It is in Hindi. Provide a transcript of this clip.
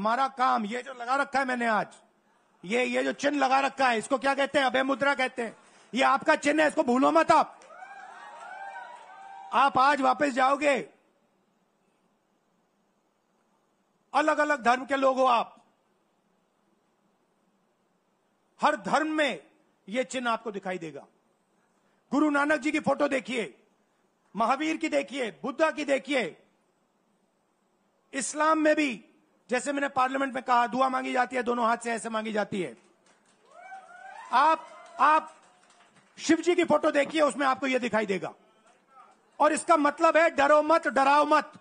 हमारा काम ये जो लगा रखा है मैंने आज ये ये जो चिन्ह लगा रखा है इसको क्या कहते हैं अभय मुद्रा कहते हैं ये आपका चिन्ह है इसको भूलो मत आप आप आज वापस जाओगे अलग अलग धर्म के लोग हो आप हर धर्म में यह चिन्ह आपको दिखाई देगा गुरु नानक जी की फोटो देखिए महावीर की देखिए बुद्धा की देखिए इस्लाम में भी जैसे मैंने पार्लियामेंट में कहा दुआ मांगी जाती है दोनों हाथ से ऐसे मांगी जाती है आप आप शिव जी की फोटो देखिए उसमें आपको यह दिखाई देगा और इसका मतलब है डरो मत डराओ मत